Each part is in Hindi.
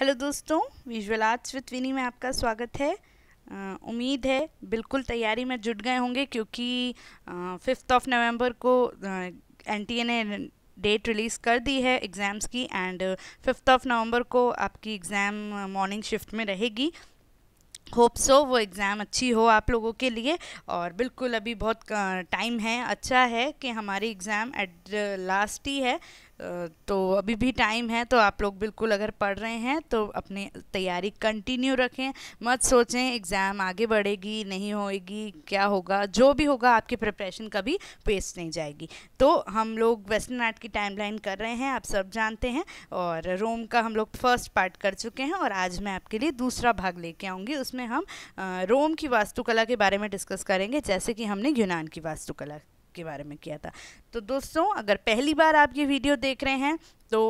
हेलो दोस्तों विजुअल आर्ट्स विथ विनी में आपका स्वागत है आ, उम्मीद है बिल्कुल तैयारी में जुट गए होंगे क्योंकि फिफ्थ ऑफ नवंबर को एन टी ए ने डेट रिलीज़ कर दी है एग्ज़ाम्स की एंड फिफ्थ ऑफ नवंबर को आपकी एग्ज़ाम मॉर्निंग शिफ्ट में रहेगी होप सो so, वो एग्ज़ाम अच्छी हो आप लोगों के लिए और बिल्कुल अभी बहुत टाइम है अच्छा है कि हमारी एग्ज़ाम एट लास्ट ही है तो अभी भी टाइम है तो आप लोग बिल्कुल अगर पढ़ रहे हैं तो अपनी तैयारी कंटिन्यू रखें मत सोचें एग्ज़ाम आगे बढ़ेगी नहीं होएगी क्या होगा जो भी होगा आपकी प्रिपरेशन कभी वेस्ट नहीं जाएगी तो हम लोग वेस्टर्न आर्ट की टाइमलाइन कर रहे हैं आप सब जानते हैं और रोम का हम लोग फर्स्ट पार्ट कर चुके हैं और आज मैं आपके लिए दूसरा भाग लेके आऊँगी उसमें हम रोम की वास्तुकला के बारे में डिस्कस करेंगे जैसे कि हमने यूनान की वास्तुकला के बारे में किया था तो दोस्तों अगर पहली बार आप ये वीडियो देख रहे हैं तो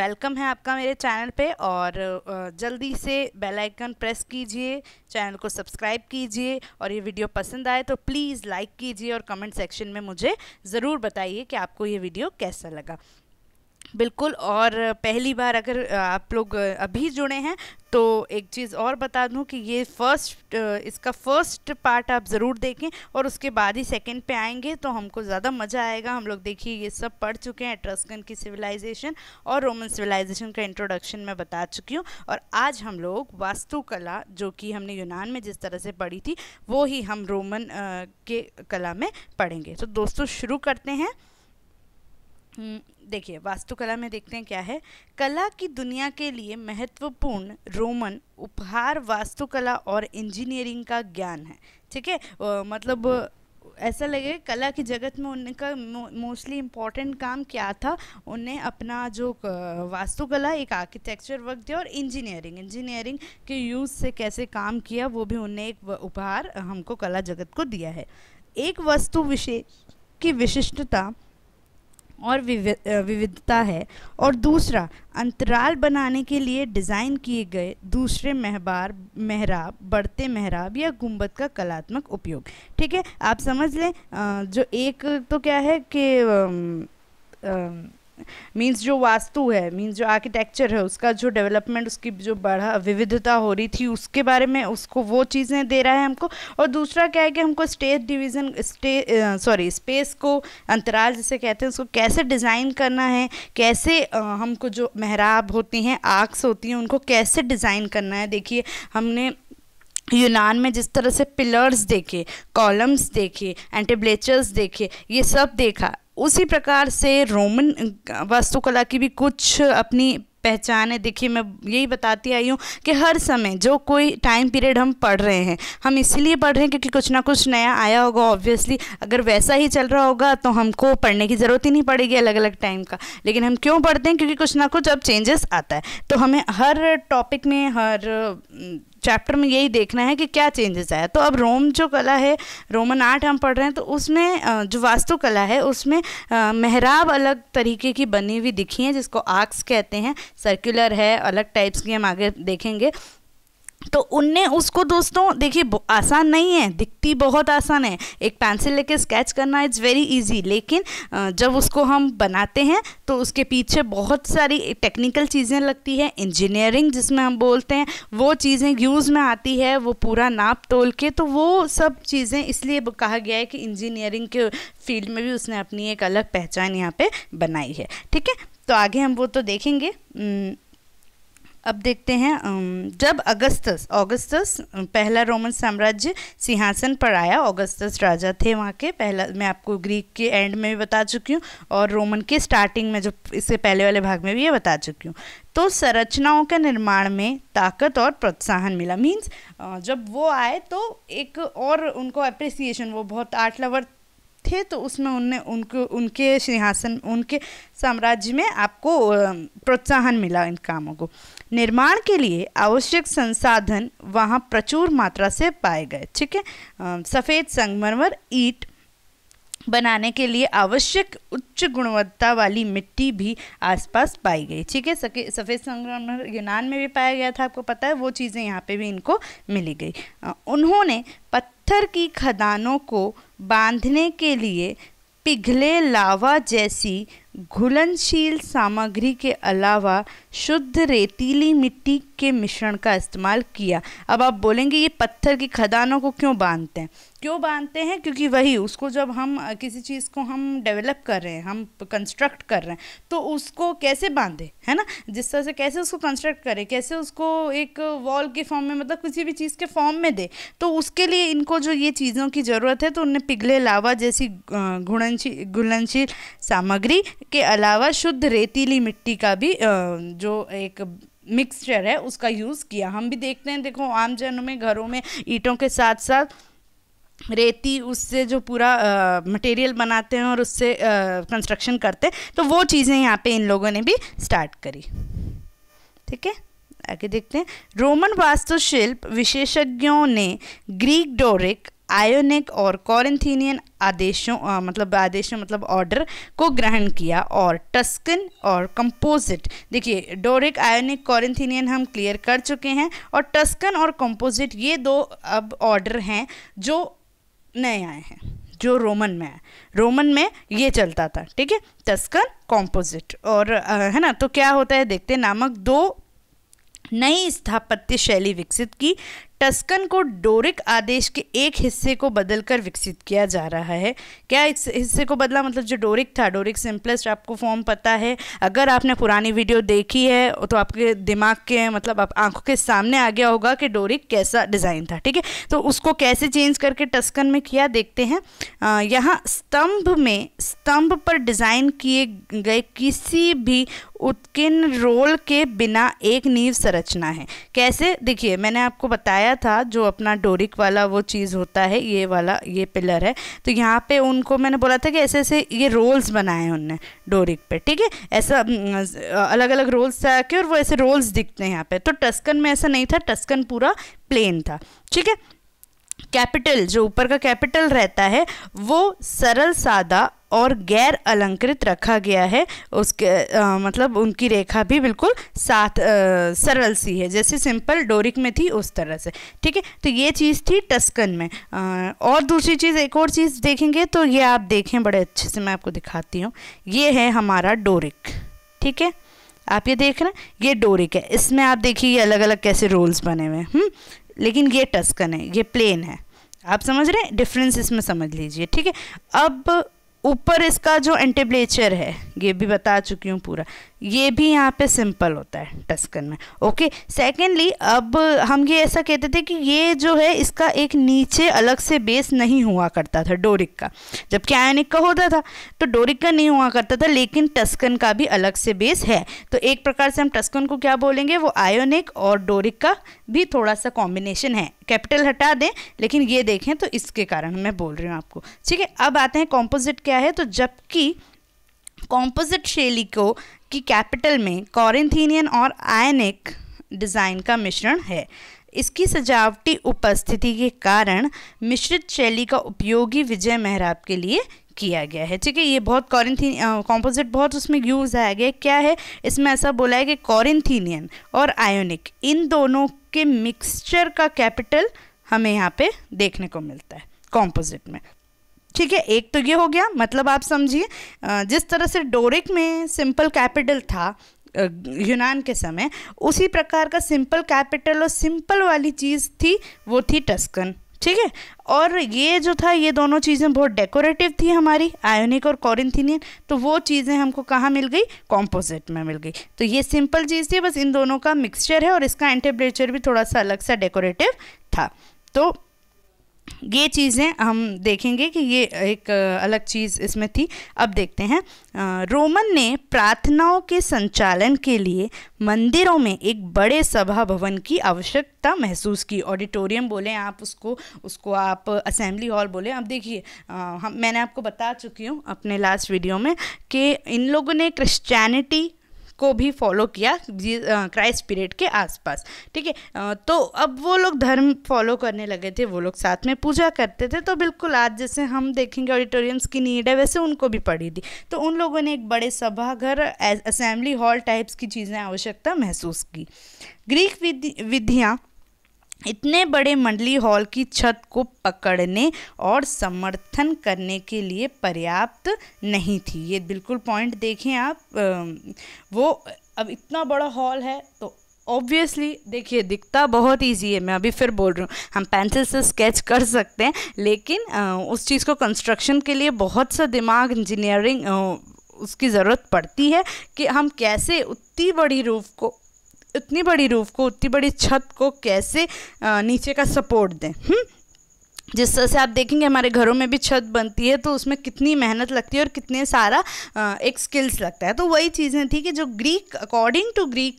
वेलकम है आपका मेरे चैनल पे और जल्दी से बेल आइकन प्रेस कीजिए चैनल को सब्सक्राइब कीजिए और ये वीडियो पसंद आए तो प्लीज़ लाइक कीजिए और कमेंट सेक्शन में मुझे ज़रूर बताइए कि आपको ये वीडियो कैसा लगा बिल्कुल और पहली बार अगर आप लोग अभी जुड़े हैं तो एक चीज़ और बता दूं कि ये फर्स्ट इसका फर्स्ट पार्ट आप ज़रूर देखें और उसके बाद ही सेकंड पे आएंगे तो हमको ज़्यादा मज़ा आएगा हम लोग देखिए ये सब पढ़ चुके हैं एट्रस्कन की सिविलाइजेशन और रोमन सिविलाइजेशन का इंट्रोडक्शन मैं बता चुकी हूँ और आज हम लोग वास्तुकला जो कि हमने यूनान में जिस तरह से पढ़ी थी वो ही हम रोमन के कला में पढ़ेंगे तो दोस्तों शुरू करते हैं हम्म, देखिए वास्तुकला में देखते हैं क्या है कला की दुनिया के लिए महत्वपूर्ण रोमन उपहार वास्तुकला और इंजीनियरिंग का ज्ञान है ठीक है मतलब ऐसा लगे कला की जगत में उनका मोस्टली इम्पॉर्टेंट काम क्या था उन्हें अपना जो वास्तुकला एक आर्किटेक्चर वर्क दिया और इंजीनियरिंग इंजीनियरिंग के यूज़ से कैसे काम किया वो भी उन्हें एक उपहार हमको कला जगत को दिया है एक वस्तु विशेष की विशिष्टता और विविधता है और दूसरा अंतराल बनाने के लिए डिज़ाइन किए गए दूसरे महबार महराब बढ़ते महराब या गुंबद का कलात्मक उपयोग ठीक है आप समझ लें जो एक तो क्या है कि मीन्स जो वास्तु है मीन्स जो आर्किटेक्चर है उसका जो डेवलपमेंट उसकी जो बढ़ा विविधता हो रही थी उसके बारे में उसको वो चीज़ें दे रहा है हमको और दूसरा क्या है कि हमको state division stay sorry space को अंतराल जिसे कहते हैं उसको कैसे डिज़ाइन करना है कैसे आ, हमको जो महराब होती हैं आर्क्स होती हैं उनको कैसे डिज़ाइन करना है देखिए हमने यूनान में जिस तरह से पिलर्स देखे कॉलम्स देखे एंटेब्लेचर्स देखे ये सब देखा उसी प्रकार से रोमन वास्तुकला की भी कुछ अपनी पहचान है देखिए मैं यही बताती आई हूँ कि हर समय जो कोई टाइम पीरियड हम पढ़ रहे हैं हम इसीलिए पढ़ रहे हैं क्योंकि कुछ ना कुछ नया आया होगा ऑब्वियसली अगर वैसा ही चल रहा होगा तो हमको पढ़ने की ज़रूरत ही नहीं पड़ेगी अलग अलग टाइम का लेकिन हम क्यों पढ़ते हैं क्योंकि कुछ ना कुछ अब चेंजेस आता है तो हमें हर टॉपिक में हर चैप्टर में यही देखना है कि क्या चेंजेस आया तो अब रोम जो कला है रोमन आर्ट हम पढ़ रहे हैं तो उसमें जो वास्तुकला है उसमें मेहराब अलग तरीके की बनी हुई दिखी है जिसको आर्क्स कहते हैं सर्कुलर है अलग टाइप्स की हम आगे देखेंगे तो उनने उसको दोस्तों देखिए आसान नहीं है दिखती बहुत आसान है एक पेंसिल लेके स्केच करना इट्स वेरी इजी लेकिन जब उसको हम बनाते हैं तो उसके पीछे बहुत सारी टेक्निकल चीज़ें लगती है इंजीनियरिंग जिसमें हम बोलते हैं वो चीज़ें यूज़ में आती है वो पूरा नाप तोल के तो वो सब चीज़ें इसलिए कहा गया है कि इंजीनियरिंग के फील्ड में भी उसने अपनी एक अलग पहचान यहाँ पर बनाई है ठीक है तो आगे हम वो तो देखेंगे अब देखते हैं जब अगस्तस अगस्तस पहला रोमन साम्राज्य सिंहासन पर आया अगस्तस राजा थे वहाँ के पहला मैं आपको ग्रीक के एंड में भी बता चुकी हूँ और रोमन के स्टार्टिंग में जो इससे पहले वाले भाग में भी ये बता चुकी हूँ तो संरचनाओं के निर्माण में ताकत और प्रोत्साहन मिला मीन्स जब वो आए तो एक और उनको अप्रिसिएशन वो बहुत आर्ट लवर थे तो उसमें उनने उनको उनके सिंहासन उनके साम्राज्य में आपको प्रोत्साहन मिला इन कामों को निर्माण के लिए आवश्यक संसाधन वहाँ प्रचुर मात्रा से पाए गए ठीक है सफ़ेद संगमरमर ईट बनाने के लिए आवश्यक उच्च गुणवत्ता वाली मिट्टी भी आसपास पाई गई ठीक है सके सफ़ेद संगमरमर यूनान में भी पाया गया था आपको पता है वो चीज़ें यहाँ पे भी इनको मिली गई उन्होंने पत्थर की खदानों को बांधने के लिए पिघले लावा जैसी घुलनशील सामग्री के अलावा शुद्ध रेतीली मिट्टी के मिश्रण का इस्तेमाल किया अब आप बोलेंगे ये पत्थर की खदानों को क्यों बांधते हैं क्यों बांधते हैं क्योंकि वही उसको जब हम किसी चीज़ को हम डेवलप कर रहे हैं हम कंस्ट्रक्ट कर रहे हैं तो उसको कैसे बांधे है ना जिस तरह से कैसे उसको कंस्ट्रक्ट करें कैसे उसको एक वॉल के फॉर्म में मतलब किसी भी चीज़ के फॉर्म में दे तो उसके लिए इनको जो ये चीज़ों की ज़रूरत है तो उन्हें पिघले लावा जैसी घुलनशील घुलनशील सामग्री के अलावा शुद्ध रेतीली मिट्टी का भी जो एक मिक्सचर है उसका यूज़ किया हम भी देखते हैं देखो आमजनों में घरों में ईंटों के साथ साथ रेती उससे जो पूरा मटेरियल बनाते हैं और उससे कंस्ट्रक्शन करते हैं तो वो चीज़ें यहाँ पे इन लोगों ने भी स्टार्ट करी ठीक है आगे देखते हैं रोमन वास्तुशिल्प विशेषज्ञों ने ग्रीक डोरिक आयोनिक और कॉरेंथीनियन आदेशों आ, मतलब आदेशों मतलब ऑर्डर को ग्रहण किया और टस्कन और कंपोजिट देखिए डोरिक आयोनिक कॉरेंथीनियन हम क्लियर कर चुके हैं और टस्कन और कंपोजिट ये दो अब ऑर्डर हैं जो नए आए हैं जो रोमन में है रोमन में ये चलता था ठीक है टस्कन कॉम्पोजिट और आ, है ना तो क्या होता है देखते नामक दो नई स्थापत्य शैली विकसित की टस्कन को डोरिक आदेश के एक हिस्से को बदलकर विकसित किया जा रहा है क्या इस हिस्से को बदला मतलब जो डोरिक था डोरिक सिंपलेस्ट आपको फॉर्म पता है अगर आपने पुरानी वीडियो देखी है तो आपके दिमाग के मतलब आप आंखों के सामने आ गया होगा कि डोरिक कैसा डिज़ाइन था ठीक है तो उसको कैसे चेंज करके टस्कन में किया देखते हैं यहाँ स्तंभ में स्तंभ पर डिज़ाइन किए गए किसी भी उत्किन रोल के बिना एक नींव संरचना है कैसे देखिए मैंने आपको बताया बताया था जो अपना डोरिक वाला वो चीज़ होता है ये वाला ये पिलर है तो यहाँ पे उनको मैंने बोला था कि ऐसे ऐसे ये रोल्स बनाए हैं उनने डोरिक पे ठीक है ऐसा अलग अलग रोल्स था के और वो ऐसे रोल्स दिखते हैं यहाँ पे तो टस्कन में ऐसा नहीं था टस्कन पूरा प्लेन था ठीक है कैपिटल जो ऊपर का कैपिटल रहता है वो सरल सादा और गैर अलंकृत रखा गया है उसके आ, मतलब उनकी रेखा भी बिल्कुल साथ आ, सरल सी है जैसे सिंपल डोरिक में थी उस तरह से ठीक है तो ये चीज़ थी टस्कन में आ, और दूसरी चीज़ एक और चीज़ देखेंगे तो ये आप देखें बड़े अच्छे से मैं आपको दिखाती हूँ ये है हमारा डोरिक ठीक है आप ये देख रहे हैं ये डोरिक है इसमें आप देखिए ये अलग अलग कैसे रोल्स बने हुए हैं हम्म? लेकिन ये टस्कन है ये प्लेन है आप समझ रहे हैं डिफरेंस इसमें समझ लीजिए ठीक है अब ऊपर इसका जो एंटीब्लेचर है ये भी बता चुकी हूँ पूरा ये भी यहाँ पे सिंपल होता है टस्कन में ओके सेकेंडली अब हम ये ऐसा कहते थे कि ये जो है इसका एक नीचे अलग से बेस नहीं हुआ करता था डोरिक का जबकि आयनिक का होता था तो डोरिक का नहीं हुआ करता था लेकिन टस्कन का भी अलग से बेस है तो एक प्रकार से हम टस्कन को क्या बोलेंगे वो आयोनिक और डोरिक का भी थोड़ा सा कॉम्बिनेशन है कैपिटल हटा दें लेकिन ये देखें तो इसके कारण मैं बोल रही हूँ आपको ठीक है अब आते हैं कॉम्पोजिट क्या गया है तो जबकि कॉम्पोजिट शैली को की कैपिटल में कॉरिंथीनियन और आयनिक डिज़ाइन का मिश्रण है इसकी सजावटी उपस्थिति के कारण मिश्रित शैली का उपयोगी विजय मेहराब के लिए किया गया है ठीक है ये बहुत कॉरिंथीन कॉम्पोजिट बहुत उसमें यूज़ आया गया क्या है इसमें ऐसा बोला है कि कॉरिंथीनियन और आयोनिक इन दोनों के मिक्सचर का कैपिटल हमें यहाँ पे देखने को मिलता है कॉम्पोजिट में ठीक है एक तो ये हो गया मतलब आप समझिए जिस तरह से डोरिक में सिंपल कैपिटल था यूनान के समय उसी प्रकार का सिंपल कैपिटल और सिंपल वाली चीज़ थी वो थी टस्कन ठीक है और ये जो था ये दोनों चीज़ें बहुत डेकोरेटिव थी हमारी आयोनिक और कॉरिंथिनियन तो वो चीज़ें हमको कहाँ मिल गई कॉम्पोजिट में मिल गई तो ये सिंपल चीज़ थी बस इन दोनों का मिक्सचर है और इसका एंटेपरेचर भी थोड़ा सा अलग सा डेकोरेटिव था तो ये चीज़ें हम देखेंगे कि ये एक अलग चीज़ इसमें थी अब देखते हैं रोमन ने प्रार्थनाओं के संचालन के लिए मंदिरों में एक बड़े सभा भवन की आवश्यकता महसूस की ऑडिटोरियम बोले आप उसको उसको आप असेंबली हॉल बोले आप देखिए हम मैंने आपको बता चुकी हूँ अपने लास्ट वीडियो में कि इन लोगों ने क्रिश्चैनिटी को भी फॉलो किया क्राइस्ट पीरियड के आसपास ठीक है तो अब वो लोग धर्म फॉलो करने लगे थे वो लोग साथ में पूजा करते थे तो बिल्कुल आज जैसे हम देखेंगे ऑडिटोरियम्स की नीड है वैसे उनको भी पड़ी थी तो उन लोगों ने एक बड़े सभाघर असेंबली हॉल टाइप्स की चीज़ें आवश्यकता महसूस की ग्रीक विधि विधियाँ इतने बड़े मंडली हॉल की छत को पकड़ने और समर्थन करने के लिए पर्याप्त नहीं थी ये बिल्कुल पॉइंट देखें आप वो अब इतना बड़ा हॉल है तो ऑब्वियसली देखिए दिखता बहुत इजी है मैं अभी फिर बोल रही हूँ हम पेंसिल से स्केच कर सकते हैं लेकिन उस चीज़ को कंस्ट्रक्शन के लिए बहुत सा दिमाग इंजीनियरिंग उसकी ज़रूरत पड़ती है कि हम कैसे उतनी बड़ी रूफ को इतनी बड़ी रूफ़ को उतनी बड़ी छत को कैसे नीचे का सपोर्ट दें हुँ? हम्म? जिस तरह से आप देखेंगे हमारे घरों में भी छत बनती है तो उसमें कितनी मेहनत लगती है और कितने सारा एक स्किल्स लगता है तो वही चीज़ें थी कि जो Greek according to Greek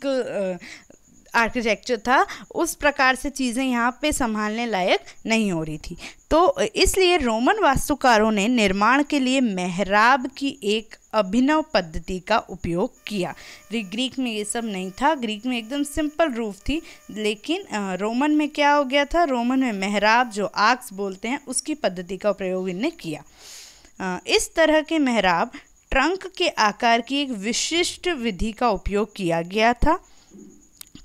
architecture था उस प्रकार से चीज़ें यहाँ पे संभालने लायक नहीं हो रही थी तो इसलिए रोमन वास्तुकारों ने निर्माण के लिए मेहराब की एक अभिनव पद्धति का उपयोग किया ग्रीक में ये सब नहीं था ग्रीक में एकदम सिंपल रूफ थी लेकिन रोमन में क्या हो गया था रोमन में मेहराब जो आक्स बोलते हैं उसकी पद्धति का प्रयोग इनने किया इस तरह के मेहराब ट्रंक के आकार की एक विशिष्ट विधि का उपयोग किया गया था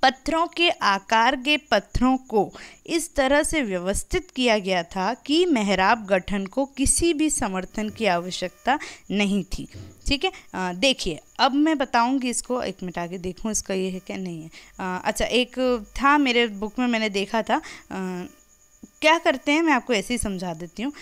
पत्थरों के आकार के पत्थरों को इस तरह से व्यवस्थित किया गया था कि मेहराब गठन को किसी भी समर्थन की आवश्यकता नहीं थी ठीक है देखिए अब मैं बताऊंगी इसको एक मिनट आगे देखूँ इसका ये है क्या नहीं है आ, अच्छा एक था मेरे बुक में मैंने देखा था आ, क्या करते हैं मैं आपको ऐसे ही समझा देती हूँ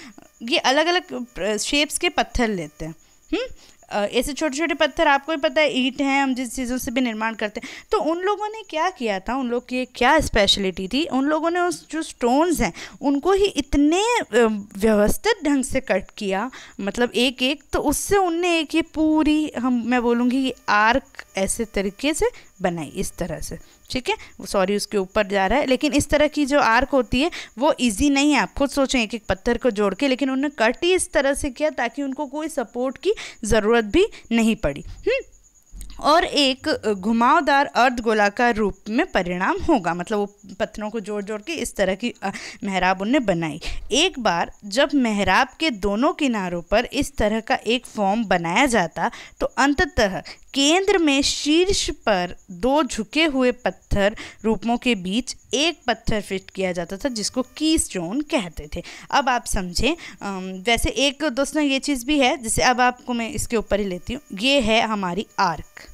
ये अलग अलग शेप्स के पत्थर लेते हैं हम्म? ऐसे छोटे छोटे पत्थर आपको भी पता है ईट हैं हम जिस चीज़ों से भी निर्माण करते हैं तो उन लोगों ने क्या किया था उन लोग की क्या स्पेशलिटी थी उन लोगों ने उस जो स्टोन्स हैं उनको ही इतने व्यवस्थित ढंग से कट किया मतलब एक एक तो उससे उनने एक ये पूरी हम मैं बोलूँगी आर्क ऐसे तरीके से बनाई इस तरह से ठीक है सॉरी उसके ऊपर जा रहा है लेकिन इस तरह की जो आर्क होती है वो इजी नहीं है आप खुद सोचें एक एक पत्थर को जोड़ के लेकिन उन्होंने कट ही इस तरह से किया ताकि उनको कोई सपोर्ट की ज़रूरत ज़रूरत भी नहीं पड़ी हुँ? हम्म। और एक घुमावदार अर्ध गोलाकार रूप में परिणाम होगा मतलब वो पत्थरों को जोड़ जोड़ के इस तरह की मेहराब उन्हें बनाई एक बार जब मेहराब के दोनों किनारों पर इस तरह का एक फॉर्म बनाया जाता तो अंततः केंद्र में शीर्ष पर दो झुके हुए पत्थर रूपों के बीच एक पत्थर फिट किया जाता था जिसको की स्टोन कहते थे अब आप समझें वैसे एक दोस्तों ये चीज़ भी है जैसे अब आपको मैं इसके ऊपर ही लेती हूँ ये है हमारी आर्क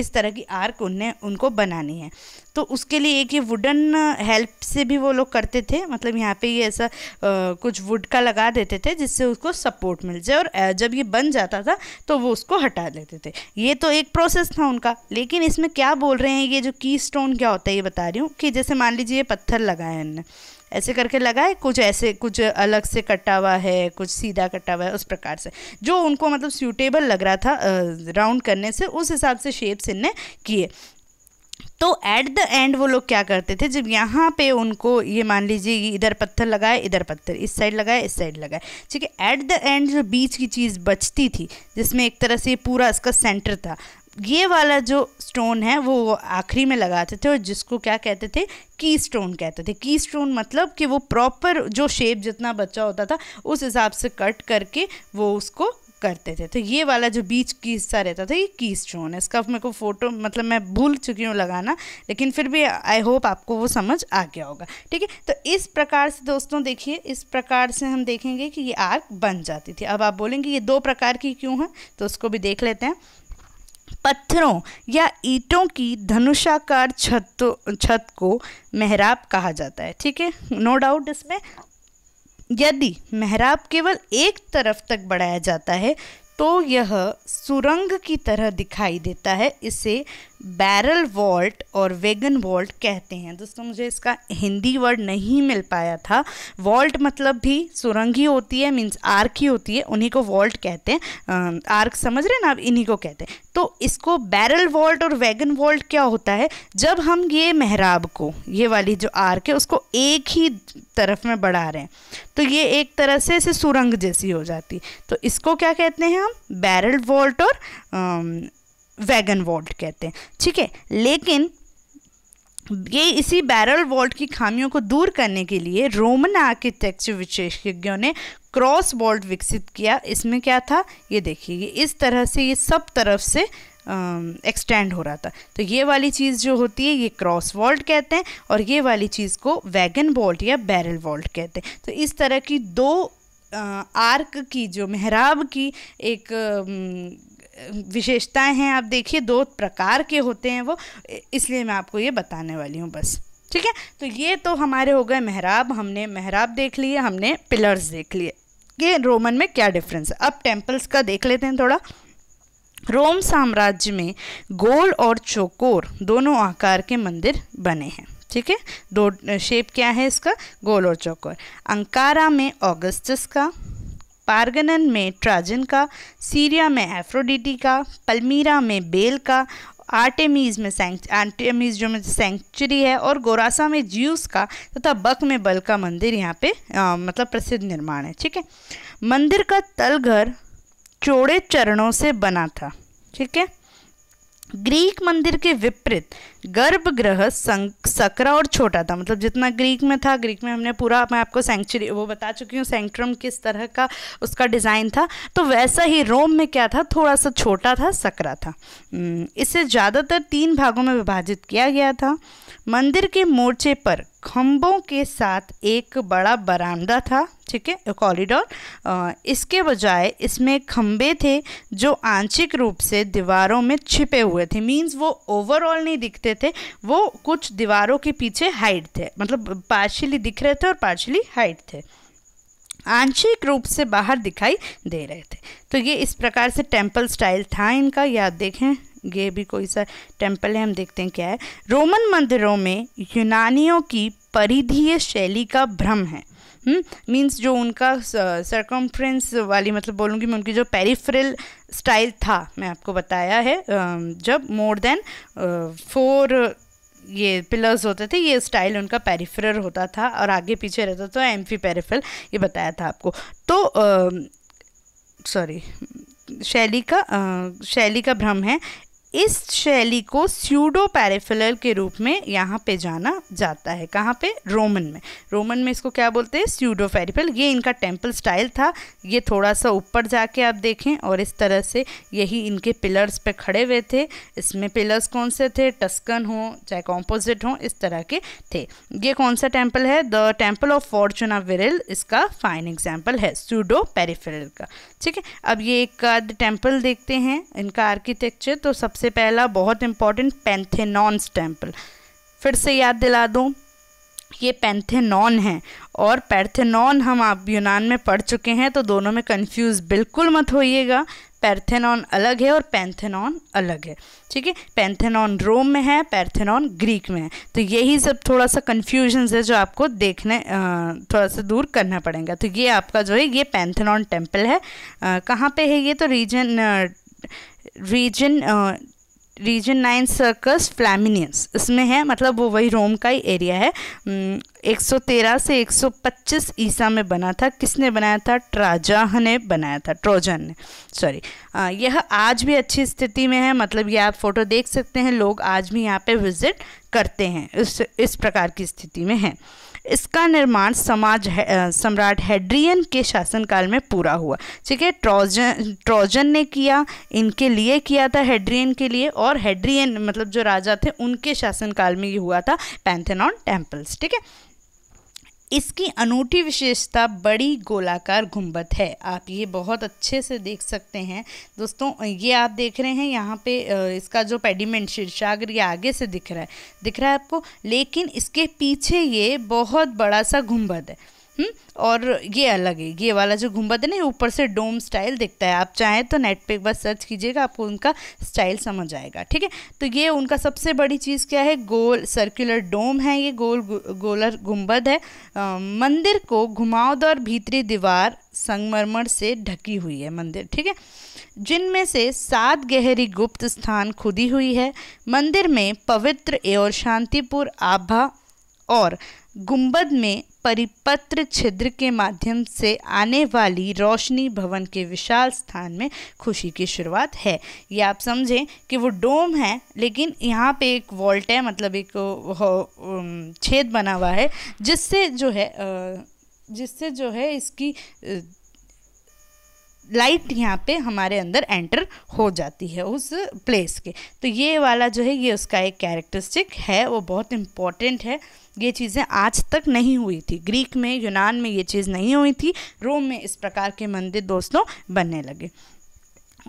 इस तरह की आर्क उन्हें उनको बनानी है तो उसके लिए एक ये वुडन हेल्प uh, से भी वो लोग करते थे मतलब यहाँ पे ये ऐसा uh, कुछ वुड का लगा देते थे जिससे उसको सपोर्ट मिल जाए और uh, जब ये बन जाता था तो वो उसको हटा देते थे ये तो एक प्रोसेस था उनका लेकिन इसमें क्या बोल रहे हैं ये जो की स्टोन क्या होता है ये बता रही हूँ कि जैसे मान लीजिए ये पत्थर लगाया इनने ऐसे करके लगाए कुछ ऐसे कुछ अलग से कटा हुआ है कुछ सीधा कटा हुआ है उस प्रकार से जो उनको मतलब सूटेबल लग रहा था राउंड करने से उस हिसाब से शेप्स इनने किए तो एट द एंड वो लोग क्या करते थे जब यहाँ पे उनको ये मान लीजिए इधर पत्थर लगाए इधर पत्थर इस साइड लगाए इस साइड लगाए ठीक है एट द एंड जो बीच की चीज़ बचती थी जिसमें एक तरह से पूरा इसका सेंटर था ये वाला जो स्टोन है वो आखिरी में लगाते थे और जिसको क्या कहते थे की स्टोन कहते थे की स्टोन मतलब कि वो प्रॉपर जो शेप जितना बच्चा होता था उस हिसाब से कट करके वो उसको करते थे तो ये वाला जो बीच की हिस्सा रहता था ये की स्टोन है इसका मेरे को फ़ोटो मतलब मैं भूल चुकी हूँ लगाना लेकिन फिर भी आई होप आपको वो समझ आ गया होगा ठीक है तो इस प्रकार से दोस्तों देखिए इस प्रकार से हम देखेंगे कि ये आर्क बन जाती थी अब आप बोलेंगे ये दो प्रकार की क्यों है तो उसको भी देख लेते हैं पत्थरों या ईंटों की धनुषाकार छत छत को मेहराब कहा जाता है ठीक है नो डाउट इसमें यदि मेहराब केवल एक तरफ तक बढ़ाया जाता है तो यह सुरंग की तरह दिखाई देता है इसे बैरल वॉल्ट और वेगन वॉल्ट कहते हैं दोस्तों मुझे इसका हिंदी वर्ड नहीं मिल पाया था वॉल्ट मतलब भी सुरंग ही होती है मीन्स आर्क ही होती है उन्हीं को वॉल्ट कहते हैं आर्क समझ रहे ना आप इन्हीं को कहते हैं तो इसको बैरल वॉल्ट और वैगन वॉल्ट क्या होता है जब हम ये मेहराब को ये वाली जो आर्क है उसको एक ही तरफ में बढ़ा रहे हैं तो ये एक तरह से इसे सुरंग जैसी हो जाती तो इसको क्या कहते हैं हम बैरल वॉल्ट और आ, वैगन वॉल्ट कहते हैं ठीक है लेकिन ये इसी बैरल वॉल्ट की खामियों को दूर करने के लिए रोमन आर्किटेक्चर विशेषज्ञों ने क्रॉस वॉल्ट विकसित किया इसमें क्या था ये देखिए इस तरह से ये सब तरफ से एक्सटेंड हो रहा था तो ये वाली चीज़ जो होती है ये क्रॉस वॉल्ट कहते हैं और ये वाली चीज़ को वैगन वॉल्ट या बैरल वॉल्ट कहते हैं तो इस तरह की दो आर्क की जो मेहराब की एक विशेषताएं हैं आप देखिए दो प्रकार के होते हैं वो इसलिए मैं आपको ये बताने वाली हूँ बस ठीक है तो ये तो हमारे हो गए महराब हमने महराब देख लिए हमने पिलर्स देख लिए ये रोमन में क्या डिफरेंस है अब टेम्पल्स का देख लेते हैं थोड़ा रोम साम्राज्य में गोल और चौकोर दोनों आकार के मंदिर बने हैं ठीक है दो शेप क्या है इसका गोल और चौकोर अंकारा में ऑगस्टस का पारगनन में ट्राजन का सीरिया में एफ्रोडिटी का पलमीरा में बेल का आर्टेमीज में आर्टेमीज जो में सेंचुरी है और गोरासा में ज्यूस का तथा बक में बल का मंदिर यहाँ पे आ, मतलब प्रसिद्ध निर्माण है ठीक है मंदिर का तलघर चौड़े चरणों से बना था ठीक है ग्रीक मंदिर के विपरीत गर्भगृह सकरा और छोटा था मतलब जितना ग्रीक में था ग्रीक में हमने पूरा मैं आपको सेंचुरी वो बता चुकी हूँ सेंक्ट्रम किस तरह का उसका डिज़ाइन था तो वैसा ही रोम में क्या था थोड़ा सा छोटा था सकरा था इसे ज़्यादातर तीन भागों में विभाजित किया गया था मंदिर के मोर्चे पर खम्बों के साथ एक बड़ा बरामदा था ठीक है कॉरिडोर इसके बजाय इसमें खम्बे थे जो आंशिक रूप से दीवारों में छिपे हुए थे मींस वो ओवरऑल नहीं दिखते थे वो कुछ दीवारों के पीछे हाइड थे मतलब पार्शली दिख रहे थे और पार्शली हाइड थे आंशिक रूप से बाहर दिखाई दे रहे थे तो ये इस प्रकार से टेम्पल स्टाइल था इनका याद देखें ये भी कोई सा टेम्पल है हम देखते हैं क्या है रोमन मंदिरों में यूनानियों की परिधीय शैली का भ्रम है मीन्स हम्म, जो उनका सरकमफ्रेंस वाली मतलब बोलूँगी मैं उनकी जो पेरीफ्रल स्टाइल था मैं आपको बताया है जब मोर देन फोर ये पिलर्स होते थे ये स्टाइल उनका पेरीफ्रल होता था और आगे पीछे रहता था फी तो पेरीफ्रल ये बताया था आपको तो सॉरी शैली का शैली का भ्रम है इस शैली को स्यूडो पैरेफिल के रूप में यहाँ पे जाना जाता है कहाँ पे रोमन में रोमन में इसको क्या बोलते हैं स्यूडो पैरेफिल ये इनका टेम्पल स्टाइल था ये थोड़ा सा ऊपर जाके आप देखें और इस तरह से यही इनके पिलर्स पे खड़े हुए थे इसमें पिलर्स कौन से थे टस्कन हो चाहे कॉम्पोजिट हों इस तरह के थे ये कौन सा टेम्पल है the temple of Fortuna Virilis इसका फाइन एग्जाम्पल है स्यूडो पैरेफिल का ठीक है अब ये एक टेम्पल देखते हैं इनका आर्किटेक्चर तो सबसे सबसे पहला बहुत इम्पॉर्टेंट पेंथेनॉन्स टेम्पल फिर से याद दिला दूँ ये पेंथेनॉन है और पैरथेनॉन हम आप यूनान में पढ़ चुके हैं तो दोनों में कंफ्यूज बिल्कुल मत होइएगा पैरथेनॉन अलग है और पैंथेनॉन अलग है ठीक है पैंथेनॉन रोम में है पैरथेनॉन ग्रीक में है तो यही सब थोड़ा सा कन्फ्यूजन है जो आपको देखने थोड़ा सा दूर करना पड़ेगा तो ये आपका जो है ये पैंथेनॉन टेम्पल है कहाँ पे है ये तो region region region nine Circus Flaminius इसमें है मतलब वो वही रोम का ही एरिया है 113 से 125 ईसा में बना था किसने बनाया था ट्राजाह ने बनाया था ट्रोजन ने सॉरी यह आज भी अच्छी स्थिति में है मतलब ये आप फ़ोटो देख सकते हैं लोग आज भी यहाँ पे विज़िट करते हैं इस इस प्रकार की स्थिति में है इसका निर्माण समाज है, सम्राट हेड्रियन के शासनकाल में पूरा हुआ ठीक है ट्रोजन ट्रोजन ने किया इनके लिए किया था हेड्रियन के लिए और हेड्रियन मतलब जो राजा थे उनके शासनकाल में ये हुआ था पैंथेनॉन टेम्पल्स ठीक है इसकी अनूठी विशेषता बड़ी गोलाकार गुंबद है आप ये बहुत अच्छे से देख सकते हैं दोस्तों ये आप देख रहे हैं यहाँ पे इसका जो पेडिमेंट शीर्षाग्र ये आगे से दिख रहा है दिख रहा है आपको लेकिन इसके पीछे ये बहुत बड़ा सा गुंबद है हुँ? हम्म? और ये अलग है ये वाला जो गुम्बद है ना ऊपर से डोम स्टाइल दिखता है आप चाहें तो नेट पे एक बार सर्च कीजिएगा आपको उनका स्टाइल समझ आएगा ठीक है तो ये उनका सबसे बड़ी चीज़ क्या है गोल सर्कुलर डोम है ये गोल गोलर गुंबद है आ, मंदिर को घुमावदार भीतरी दीवार संगमरमर से ढकी हुई है मंदिर ठीक है जिनमें से सात गहरी गुप्त स्थान खुदी हुई है मंदिर में पवित्र एवं शांतिपूर्ण आभा और गुंबद में परिपत्र छिद्र के माध्यम से आने वाली रोशनी भवन के विशाल स्थान में खुशी की शुरुआत है ये आप समझें कि वो डोम है लेकिन यहाँ पे एक वॉल्ट है मतलब एक छेद बना हुआ है जिससे जो है जिससे जो है इसकी लाइट यहाँ पे हमारे अंदर एंटर हो जाती है उस प्लेस के तो ये वाला जो है ये उसका एक कैरेक्टरिस्टिक है वो बहुत इम्पॉर्टेंट है ये चीज़ें आज तक नहीं हुई थी ग्रीक में यूनान में ये चीज़ नहीं हुई थी रोम में इस प्रकार के मंदिर दोस्तों बनने लगे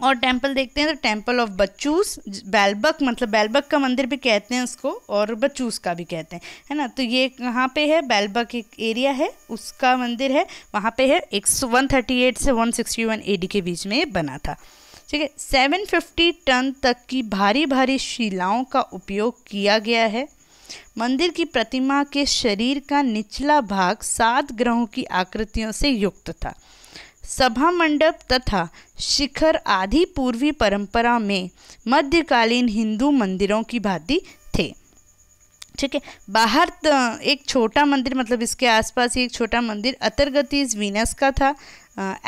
और टेम्पल देखते हैं तो टेम्पल ऑफ बच्चूस बैलबक मतलब बैलबक का मंदिर भी कहते हैं उसको और बच्चूस का भी कहते हैं है ना तो ये कहाँ पे है बैलबक एक एरिया है उसका मंदिर है वहाँ पे है एक वन थर्टी एट से one sixty one A D के बीच में बना था ठीक है सेवन फिफ्टी टन तक की भारी भारी शिलाओं का उपयोग किया गया है मंदिर की प्रतिमा के शरीर का निचला भाग सात ग्रहों की आकृतियों से युक्त था सभा मंडप तथा शिखर आदि पूर्वी परंपरा में मध्यकालीन हिंदू मंदिरों की भांति थे ठीक है बाहर एक छोटा मंदिर मतलब इसके आसपास ही एक छोटा मंदिर अतरगतिज वीनस का था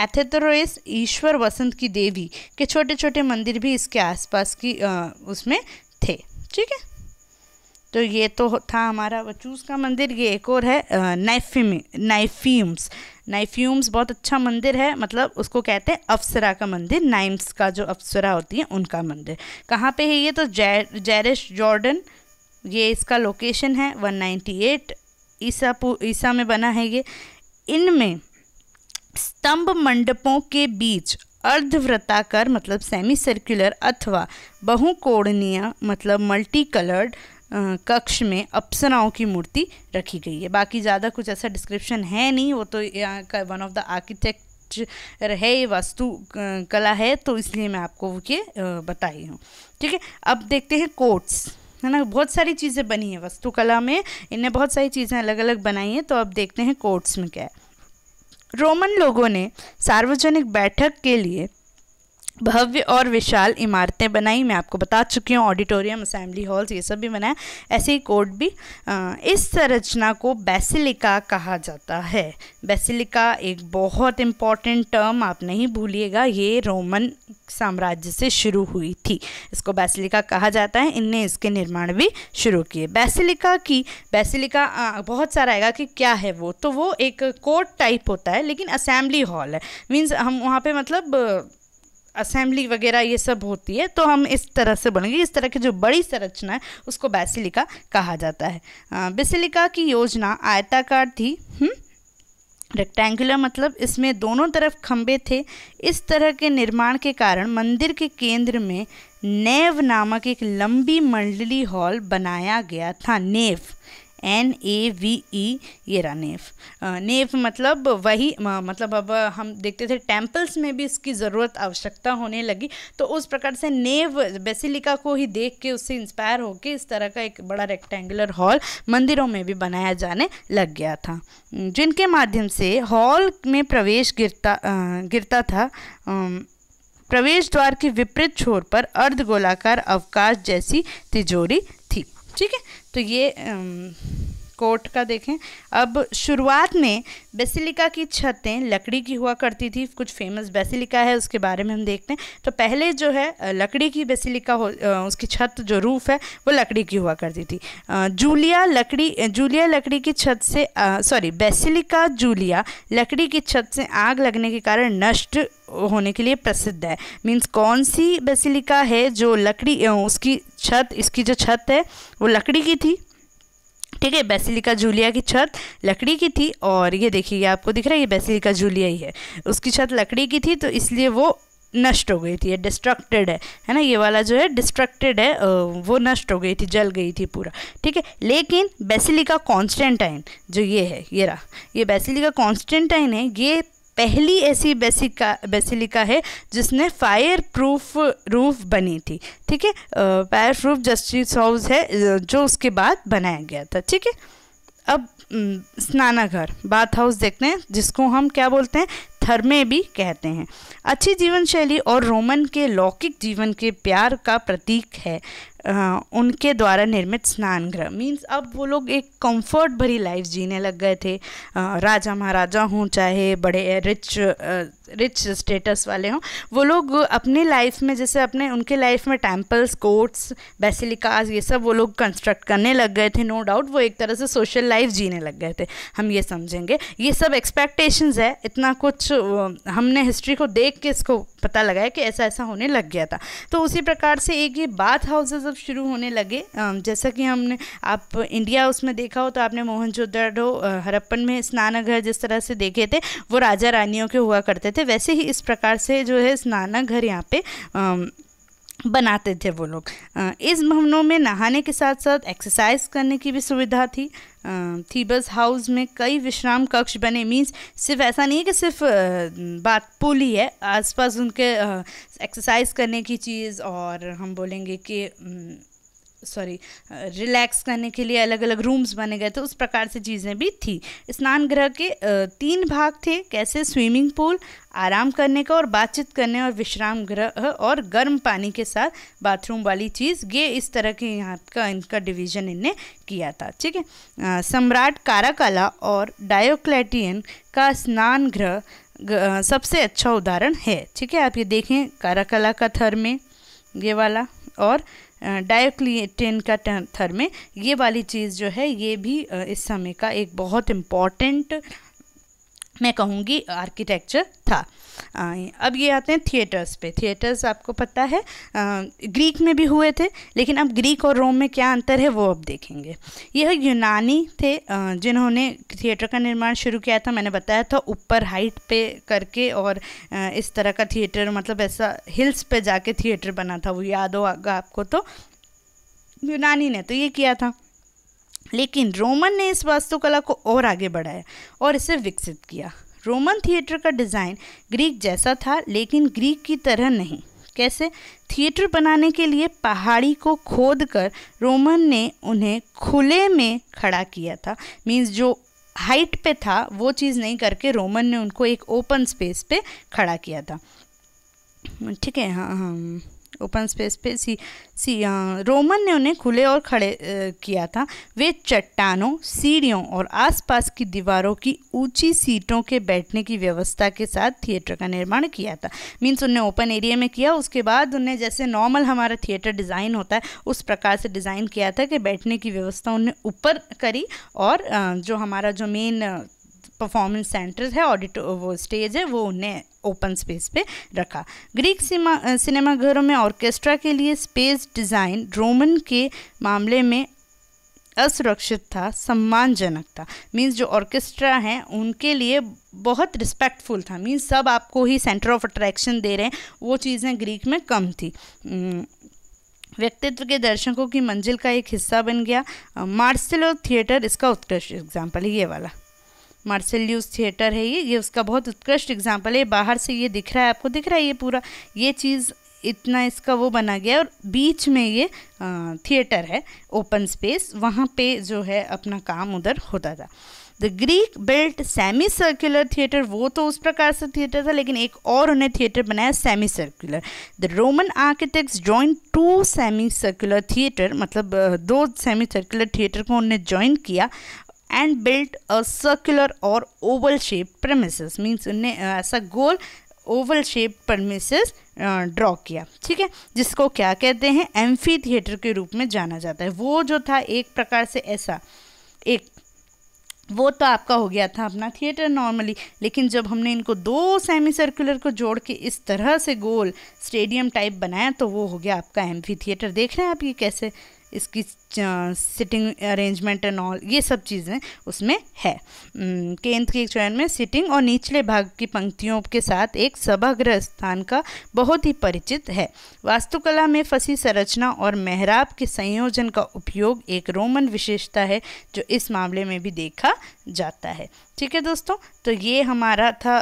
एथेथरोस ईश्वर वसंत की देवी के छोटे छोटे मंदिर भी इसके आसपास की आ, उसमें थे ठीक है तो ये तो था हमारा वचूस का मंदिर ये एक और है नाइफिम नाइफीम्स नाइफ्यूम्स बहुत अच्छा मंदिर है मतलब उसको कहते हैं अप्सरा का मंदिर नाइम्स का जो अप्सरा होती है उनका मंदिर कहाँ पे है ये तो जै जैरिश जॉर्डन ये इसका लोकेशन है 198 ईसा ईसा में बना है ये इनमें स्तंभ मंडपों के बीच अर्धव्रताकर मतलब सेमी सर्कुलर अथवा बहुकोणनीय मतलब मल्टी कलर्ड कक्ष में अप्सराओं की मूर्ति रखी गई है बाकी ज़्यादा कुछ ऐसा डिस्क्रिप्शन है नहीं वो तो यहाँ का वन ऑफ द आर्किटेक्ट है ये वास्तु कला है तो इसलिए मैं आपको ये बताई हूँ ठीक है अब देखते हैं कोट्स है ना बहुत सारी चीज़ें बनी हैं वस्तुकला में इनने बहुत सारी चीज़ें अलग अलग बनाई हैं तो अब देखते हैं कोर्ट्स में क्या है रोमन लोगों ने सार्वजनिक बैठक के लिए भव्य और विशाल इमारतें बनाई मैं आपको बता चुकी हूँ ऑडिटोरियम असेंबली हॉल्स ये सब भी बनाया ऐसे ही कोर्ट भी इस संरचना को बेसिलिका कहा जाता है बेसिलिका एक बहुत इम्पॉर्टेंट टर्म आप नहीं भूलिएगा ये रोमन साम्राज्य से शुरू हुई थी इसको बेसिलिका कहा जाता है इनने इसके निर्माण भी शुरू किए बेसिलिका की बेसिलिका बहुत सारा आएगा कि क्या है वो तो वो एक कोर्ट टाइप होता है लेकिन असेंबली हॉल है मीन्स हम वहाँ पर मतलब असेंबली वगैरह ये सब होती है तो हम इस तरह से बोलेंगे इस तरह की जो बड़ी संरचना है उसको बेसिलिका कहा जाता है बेसिलिका की योजना आयताकार थी हुँ? हम्म? रेक्टेंगुलर मतलब इसमें दोनों तरफ खंबे थे इस तरह के निर्माण के कारण मंदिर के केंद्र में नेव नामक एक लंबी मंडली हॉल बनाया गया था नेव एन ए वी ई ये रहा नेफ नेफ मतलब वही मतलब अब हम देखते थे टेम्पल्स में भी इसकी ज़रूरत आवश्यकता होने लगी तो उस प्रकार से नेव बेसिलिका को ही देख के उससे इंस्पायर होकर इस तरह का एक बड़ा रेक्टेंगुलर हॉल मंदिरों में भी बनाया जाने लग गया था जिनके माध्यम से हॉल में प्रवेश गिरता गिरता था प्रवेश द्वार के विपरीत छोर पर अर्धगोलाकार अवकाश जैसी तिजोरी ठीक है तो ये कोट का देखें अब शुरुआत में बेसिलिका की छतें लकड़ी की हुआ करती थी कुछ फेमस बेसिलिका है उसके बारे में हम देखते हैं तो पहले जो है लकड़ी की बेसिलिका हो उसकी छत जो रूफ़ है वो लकड़ी की हुआ करती थी जूलिया लकड़ी जूलिया लकड़ी की छत से सॉरी बेसिलिका जूलिया लकड़ी की छत से आग लगने के कारण नष्ट होने के लिए प्रसिद्ध है मीन्स कौन सी बेसिलिका है जो लकड़ी उसकी छत इसकी जो छत है वो लकड़ी की थी ठीक है बेसिलिका जूलिया की छत लकड़ी की थी और ये देखिए आपको दिख रहा है ये बेसिलिका जूलिया ही है उसकी छत लकड़ी की थी तो इसलिए वो नष्ट हो गई थी ये डिस्ट्रक्टेड है है ना ये वाला जो है डिस्ट्रक्टेड है वो नष्ट हो गई थी जल गई थी पूरा ठीक है लेकिन बेसिलिका कॉन्स्टेंटाइन जो ये है ये रहा ये बेसिलिका कॉन्स्टेंटाइन है ये पहली ऐसी बेसिका बेसिलिका है जिसने फायर प्रूफ रूफ बनी थी ठीक है फायर प्रूफ जस्टिस हाउस है जो उसके बाद बनाया गया था ठीक है अब स्नानाघर बाथ हाउस देखते हैं जिसको हम क्या बोलते हैं थर्मे भी कहते हैं अच्छी जीवन शैली और रोमन के लौकिक जीवन के प्यार का प्रतीक है उनके द्वारा निर्मित स्नान गृह मीन्स अब वो लोग एक कंफर्ट भरी लाइफ जीने लग गए थे राजा महाराजा हों चाहे बड़े रिच रिच स्टेटस वाले हों वो लोग अपने लाइफ में जैसे अपने उनके लाइफ में टेम्पल्स कोर्ट्स बेसिलिकाज ये सब वो लोग कंस्ट्रक्ट करने लग गए थे नो no डाउट वो एक तरह से सोशल लाइफ जीने लग गए थे हम ये समझेंगे ये सब एक्सपेक्टेशंस है इतना कुछ हमने हिस्ट्री को देख के इसको पता लगाया कि ऐसा ऐसा होने लग गया था तो उसी प्रकार से एक ये बाथ हाउसेज अब शुरू होने लगे जैसा कि हमने आप इंडिया उसमें देखा हो तो आपने मोहनजोदड़ो हरप्पन में स्नानघर जिस तरह से देखे थे वो राजा रानियों के हुआ करते थे थे वैसे ही इस प्रकार से जो है स्नाना घर यहाँ पे बनाते थे वो लोग इस भवनों में नहाने के साथ साथ एक्सरसाइज करने की भी सुविधा थी थीबस हाउस में कई विश्राम कक्ष बने मीन्स सिर्फ ऐसा नहीं है कि सिर्फ बात पुल ही है आसपास उनके एक्सरसाइज करने की चीज़ और हम बोलेंगे कि सॉरी रिलैक्स करने के लिए अलग अलग रूम्स बने गए थे उस प्रकार से चीज़ें भी थी स्नान ग्रह के तीन भाग थे कैसे स्विमिंग पूल आराम करने का और बातचीत करने और विश्राम ग्रह और गर्म पानी के साथ बाथरूम वाली चीज़ ये इस तरह के यहाँ का इनका डिवीजन इनने किया था ठीक है सम्राट काराकाला और डायोक्लेटियन का स्नान ग्रह सबसे अच्छा उदाहरण है ठीक है आप ये देखें काराकाला का थर में ये वाला और डायोक्लियन का थर में ये वाली चीज़ जो है ये भी इस समय का एक बहुत इम्पॉर्टेंट मैं कहूँगी आर्किटेक्चर था अब ये आते हैं थिएटर्स पे थिएटर्स आपको पता है ग्रीक में भी हुए थे लेकिन अब ग्रीक और रोम में क्या अंतर है वो अब देखेंगे यह यूनानी थे जिन्होंने थिएटर का निर्माण शुरू किया था मैंने बताया था ऊपर हाइट पे करके और इस तरह का थिएटर मतलब ऐसा हिल्स पे जाके थिएटर बना था वो याद होगा आपको तो यूनानी ने तो ये किया था लेकिन रोमन ने इस वास्तुकला को और आगे बढ़ाया और इसे विकसित किया रोमन थिएटर का डिज़ाइन ग्रीक जैसा था लेकिन ग्रीक की तरह नहीं कैसे थिएटर बनाने के लिए पहाड़ी को खोद कर रोमन ने उन्हें खुले में खड़ा किया था मीन्स जो हाइट पे था वो चीज़ नहीं करके रोमन ने उनको एक ओपन स्पेस पे खड़ा किया था ठीक है हाँ हाँ ओपन स्पेस पे सी सी आ, रोमन ने उन्हें खुले और खड़े आ, किया था वे चट्टानों सीढ़ियों और आसपास की दीवारों की ऊंची सीटों के बैठने की व्यवस्था के साथ थिएटर का निर्माण किया था मीन्स उन्हें ओपन एरिया में किया उसके बाद उन्हें जैसे नॉर्मल हमारा थिएटर डिज़ाइन होता है उस प्रकार से डिज़ाइन किया था कि बैठने की व्यवस्था उन्हें ऊपर करी और आ, जो हमारा जो मेन परफॉर्मेंस सेंटर्स है ऑडिटो वो स्टेज है वो उन्हें ओपन स्पेस पे रखा ग्रीक सिनेमा घरों में ऑर्केस्ट्रा के लिए स्पेस डिज़ाइन रोमन के मामले में असुरक्षित था सम्मानजनक था मीन्स जो ऑर्केस्ट्रा हैं उनके लिए बहुत रिस्पेक्टफुल था मीन्स सब आपको ही सेंटर ऑफ अट्रैक्शन दे रहे हैं वो चीज़ें ग्रीक में कम थी व्यक्तित्व के दर्शकों की मंजिल का एक हिस्सा बन गया मार्सिलो थिएटर इसका उत्कृष्ट एग्जाम्पल है ये वाला मार्सेल्यूस थिएटर है ये ये उसका बहुत उत्कृष्ट एग्जाम्पल है बाहर से ये दिख रहा है आपको दिख रहा है ये पूरा ये चीज़ इतना इसका वो बना गया और बीच में ये थिएटर है ओपन स्पेस वहाँ पे जो है अपना काम उधर होता था the Greek built semicircular theatre वो तो उस प्रकार से थिएटर था लेकिन एक और उन्हें थिएटर बनाया semicircular the Roman architects join to semicircular theatre मतलब दो सेमी सर्कुलर थिएटर को उन्होंने ज्वाइन किया and built a circular or oval shape premises means उनने uh, ऐसा गोल ओवल शेप परमिसेस ड्रॉ किया ठीक है जिसको क्या कहते हैं एम्फी थिएटर के रूप में जाना जाता है वो जो था एक प्रकार से ऐसा एक वो तो आपका हो गया था अपना थिएटर नॉर्मली लेकिन जब हमने इनको दो सेमी सर्कुलर को जोड़ के इस तरह से गोल स्टेडियम टाइप बनाया तो वो हो गया आपका एम्फी थिएटर देख रहे हैं आप ये कैसे इसकी सिटिंग अरेंजमेंट एंड ऑल ये सब चीज़ें उसमें है केंद्र के चयन में सिटिंग और निचले भाग की पंक्तियों के साथ एक सभागृह स्थान का बहुत ही परिचित है वास्तुकला में फंसी संरचना और मेहराब के संयोजन का उपयोग एक रोमन विशेषता है जो इस मामले में भी देखा जाता है ठीक है दोस्तों तो ये हमारा था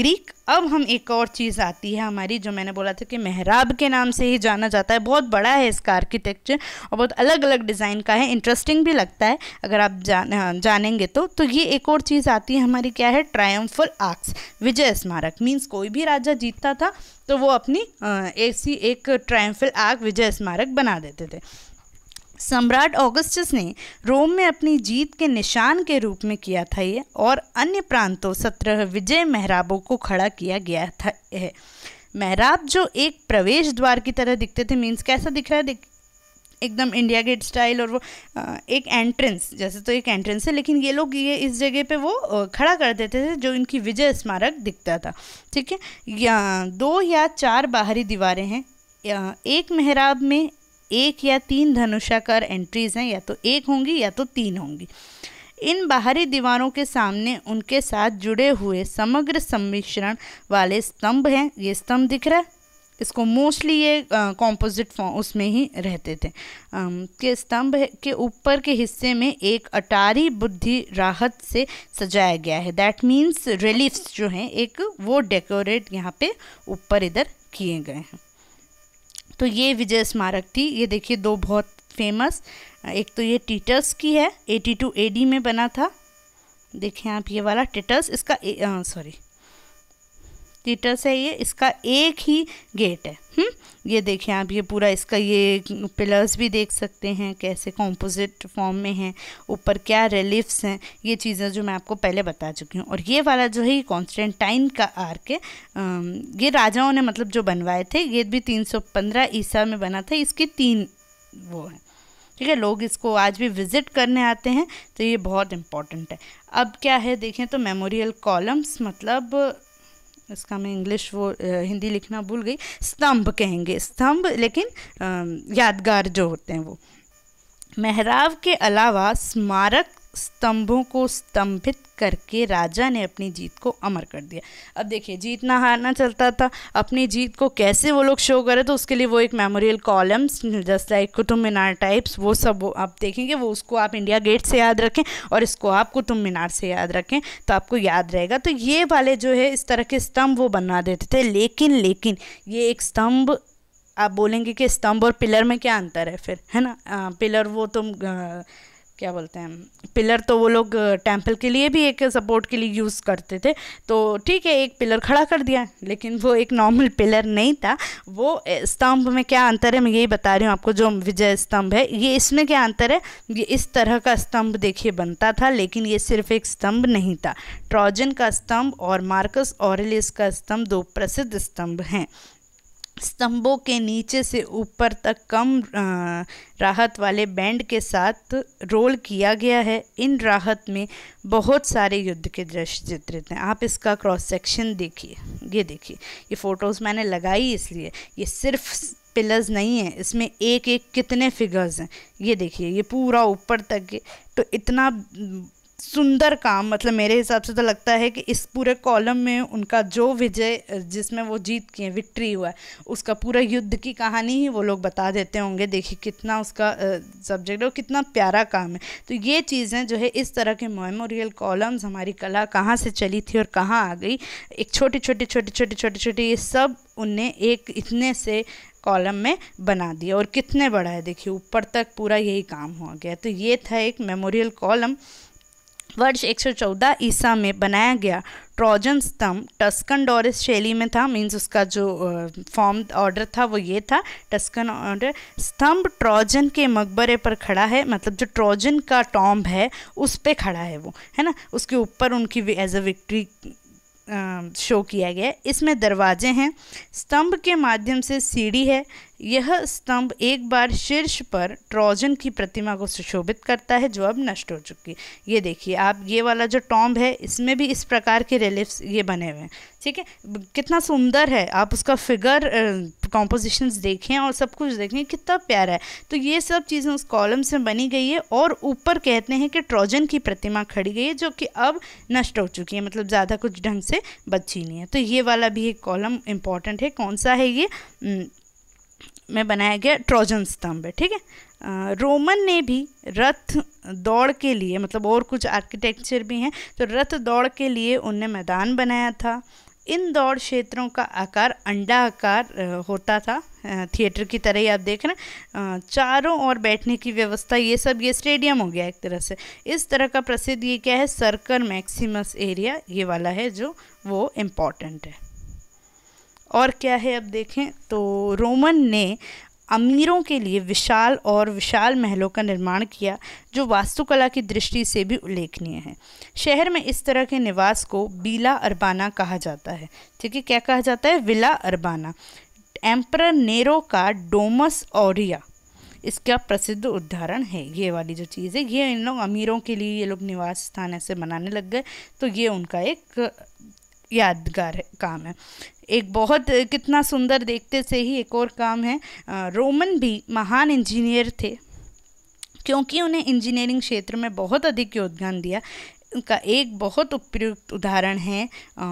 ग्रीक अब हम एक और चीज़ आती है हमारी जो मैंने बोला था कि मेहराब के नाम से ही जाना जाता है बहुत बड़ा है इसका आर्किटेक्चर और बहुत अलग अलग डिज़ाइन का है इंटरेस्टिंग भी लगता है अगर आप जान जानेंगे तो तो ये एक और चीज़ आती है हमारी क्या है ट्रायम्फल आर्क्स विजय स्मारक मीन्स कोई भी राजा जीतता था तो वो अपनी ऐसी एक ट्रायम्फल आर्क विजय स्मारक बना देते थे सम्राट ऑगस्टस ने रोम में अपनी जीत के निशान के रूप में किया था ये और अन्य प्रांतों सत्रह विजय मेहराबों को खड़ा किया गया था है मेहराब जो एक प्रवेश द्वार की तरह दिखते थे मीन्स कैसा दिख रहा है दिख एकदम इंडिया गेट स्टाइल और वो एक एंट्रेंस जैसे तो एक एंट्रेंस है लेकिन ये लोग ये इस जगह पे वो खड़ा कर देते थे जो इनकी विजय स्मारक दिखता था ठीक है या दो या चार बाहरी दीवारें हैं एक मेहराब में एक या तीन धनुषाकार एंट्रीज हैं या तो एक होंगी या तो तीन होंगी इन बाहरी दीवारों के सामने उनके साथ जुड़े हुए समग्र सम्मिश्रण वाले स्तंभ हैं ये स्तंभ दिख रहा है इसको मोस्टली ये कॉम्पोजिट फॉर्म उसमें ही रहते थे आ, के स्तंभ के ऊपर के हिस्से में एक अटारी बुद्धि राहत से सजाया गया है दैट मीन्स रिलीफ्स जो हैं एक वो डेकोरेट यहाँ पे ऊपर इधर किए गए हैं तो ये विजय स्मारक थी ये देखिए दो बहुत फेमस एक तो ये टीटस की है 82 टू में बना था देखें आप ये वाला टिटस इसका सॉरी लीटर्स है ये इसका एक ही गेट है हुँ? हम्म? ये देखें आप ये पूरा इसका ये पिलर्स भी देख सकते हैं कैसे कॉम्पोजिट फॉर्म में हैं ऊपर क्या रिलीफ्स हैं ये चीज़ें जो मैं आपको पहले बता चुकी हूँ और ये वाला जो है ये कॉन्स्टेंटाइन का आर्क है ये राजाओं ने मतलब जो बनवाए थे ये भी 315 ईसा में बना था इसके तीन वो हैं ठीक है लोग इसको आज भी विज़िट करने आते हैं तो ये बहुत इम्पॉर्टेंट है अब क्या है देखें तो मेमोरियल कॉलम्स मतलब इसका मैं इंग्लिश वो हिंदी लिखना भूल गई स्तंभ कहेंगे स्तंभ लेकिन यादगार जो होते हैं वो मेहराब के अलावा स्मारक स्तंभों को स्तंभित करके राजा ने अपनी जीत को अमर कर दिया अब देखिए जीतना हारना चलता था अपनी जीत को कैसे वो लोग शो करे तो उसके लिए वो एक memorial columns just like Qutub Minar types वो सब वो आप देखेंगे वो उसको आप इंडिया गेट से याद रखें और इसको आप कुतुब मीनार से याद रखें तो आपको याद रहेगा तो ये वाले जो है इस तरह के स्तंभ वो बना देते थे लेकिन लेकिन ये एक स्तंभ आप बोलेंगे कि स्तंभ और पिलर में क्या अंतर है फिर है ना आ, पिलर वो तुम तो, आ, क्या बोलते हैं पिलर तो वो लोग टेम्पल के लिए भी एक सपोर्ट के लिए यूज़ करते थे तो ठीक है एक पिलर खड़ा कर दिया लेकिन वो एक नॉर्मल पिलर नहीं था वो स्तंभ में क्या अंतर है मैं यही बता रही हूँ आपको जो विजय स्तंभ है ये इसमें क्या अंतर है ये इस तरह का स्तंभ देखिए बनता था लेकिन ये सिर्फ एक स्तंभ नहीं था ट्रॉजन का स्तंभ और मार्कस ऑरलिस का स्तंभ दो प्रसिद्ध स्तंभ हैं स्तंभों के नीचे से ऊपर तक कम राहत वाले बैंड के साथ रोल किया गया है इन राहत में बहुत सारे युद्ध के दृश्य चित्रित हैं आप इसका क्रॉस सेक्शन देखिए ये देखिए ये फ़ोटोज़ मैंने लगाई इसलिए ये सिर्फ पिलर्स नहीं है इसमें एक एक कितने फिगर्स हैं ये देखिए ये पूरा ऊपर तक तो इतना सुंदर काम मतलब मेरे हिसाब से तो लगता है कि इस पूरे कॉलम में उनका जो विजय जिसमें वो जीत किए विक्ट्री हुआ है उसका पूरा युद्ध की कहानी ही वो लोग बता देते होंगे देखिए कितना उसका सब्जेक्ट है और कितना प्यारा काम है तो ये चीज़ें जो है इस तरह के मेमोरियल कॉलम्स हमारी कला कहाँ से चली थी और कहाँ आ गई एक छोटी छोटी छोटी छोटी छोटी छोटी ये सब उनने एक इतने से कॉलम में बना दिया और कितने बड़ा है देखिए ऊपर तक पूरा यही काम हो गया तो ये था एक मेमोरियल कॉलम वर्ष 114 ईसा में बनाया गया ट्रोजन स्तंभ टस्कन डोरिस शैली में था मींस उसका जो फॉर्म ऑर्डर था वो ये था टस्कन ऑर्डर स्तंभ ट्रोजन के मकबरे पर खड़ा है मतलब जो ट्रोजन का टॉम्ब है उस पर खड़ा है वो है ना उसके ऊपर उनकी एज अ विक्ट्री शो किया गया है इसमें दरवाजे हैं स्तंभ के माध्यम से सीढ़ी है यह स्तंभ एक बार शीर्ष पर ट्रोजन की प्रतिमा को सुशोभित करता है जो अब नष्ट हो चुकी है ये देखिए आप ये वाला जो टॉम्ब है इसमें भी इस प्रकार के रिलीफ्स ये बने हुए हैं ठीक है कितना सुंदर है आप उसका फिगर कॉम्पोजिशंस देखें और सब कुछ देखें कितना प्यारा है तो ये सब चीज़ें उस कॉलम से बनी गई है और ऊपर कहते हैं कि ट्रोजन की प्रतिमा खड़ी गई है जो कि अब नष्ट हो चुकी है मतलब ज़्यादा कुछ ढंग से बची नहीं है तो ये वाला भी एक कॉलम इम्पॉर्टेंट है कौन सा है ये में बनाया गया ट्रोजन स्तंभ है ठीक है रोमन ने भी रथ दौड़ के लिए मतलब और कुछ आर्किटेक्चर भी हैं तो रथ दौड़ के लिए उनने मैदान बनाया था इन दौड़ क्षेत्रों का आकार अंडा आकार होता था थिएटर की तरह ही आप देख रहे हैं चारों ओर बैठने की व्यवस्था ये सब ये स्टेडियम हो गया एक तरह से इस तरह का प्रसिद्ध ये क्या है सर्कल मैक्सिमस एरिया ये वाला है जो वो इम्पॉर्टेंट है और क्या है अब देखें तो रोमन ने अमीरों के लिए विशाल और विशाल महलों का निर्माण किया जो वास्तुकला की दृष्टि से भी उल्लेखनीय है शहर में इस तरह के निवास को बीला अरबाना कहा जाता है ठीक है क्या कहा जाता है विला अरबाना एम्पर नेरो का डोमस ओरिया इसका प्रसिद्ध उदाहरण है ये वाली जो चीज़ है ये इन लोग अमीरों के लिए ये लोग निवास स्थान ऐसे बनाने लग गए तो ये उनका एक यादगार काम है एक बहुत कितना सुंदर देखते से ही एक और काम है रोमन भी महान इंजीनियर थे क्योंकि उन्हें इंजीनियरिंग क्षेत्र में बहुत अधिक योगदान दिया उनका एक बहुत उपयुक्त उदाहरण है आ,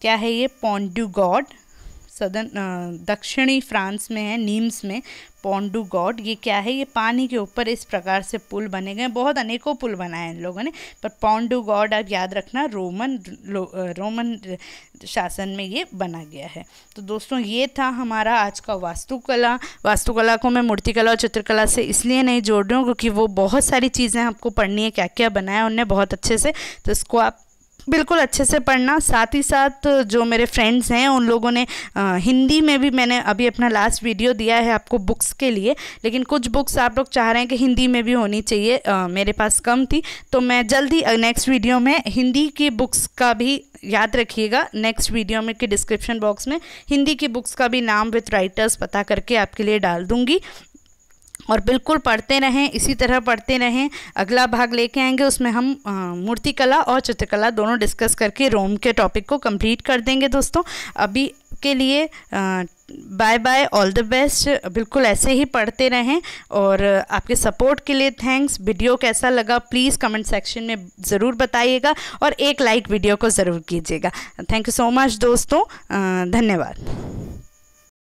क्या है ये पॉन्ड्यूगॉड सदन दक्षिणी फ्रांस में है नीम्स में पोंडू गॉड ये क्या है ये पानी के ऊपर इस प्रकार से पुल बने गए बहुत अनेकों पुल बनाए हैं इन लोगों ने पर पोंडू गॉड आप याद रखना रोमन लो रोमन शासन में ये बना गया है तो दोस्तों ये था हमारा आज का वास्तुकला वास्तुकला को मैं मूर्तिकला और चित्रकला से इसलिए नहीं जोड़ रही हूँ क्योंकि वो बहुत सारी चीज़ें आपको पढ़नी है क्या क्या बनाया उनने बहुत अच्छे से तो इसको आप बिल्कुल अच्छे से पढ़ना साथ ही साथ जो मेरे फ्रेंड्स हैं उन लोगों ने आ, हिंदी में भी मैंने अभी अपना लास्ट वीडियो दिया है आपको बुक्स के लिए लेकिन कुछ बुक्स आप लोग चाह रहे हैं कि हिंदी में भी होनी चाहिए आ, मेरे पास कम थी तो मैं जल्दी नेक्स्ट वीडियो में हिंदी की बुक्स का भी याद रखिएगा नेक्स्ट वीडियो में कि डिस्क्रिप्शन बॉक्स में हिंदी की बुक्स का भी नाम विथ राइटर्स पता करके आपके लिए डाल दूँगी और बिल्कुल पढ़ते रहें इसी तरह पढ़ते रहें अगला भाग लेके आएंगे उसमें हम मूर्तिकला और चित्रकला दोनों डिस्कस करके रोम के टॉपिक को कंप्लीट कर देंगे दोस्तों अभी के लिए bye bye all the best बिल्कुल ऐसे ही पढ़ते रहें और आपके सपोर्ट के लिए थैंक्स वीडियो कैसा लगा प्लीज़ कमेंट सेक्शन में ज़रूर बताइएगा और एक लाइक वीडियो को ज़रूर कीजिएगा थैंक यू सो मच दोस्तों धन्यवाद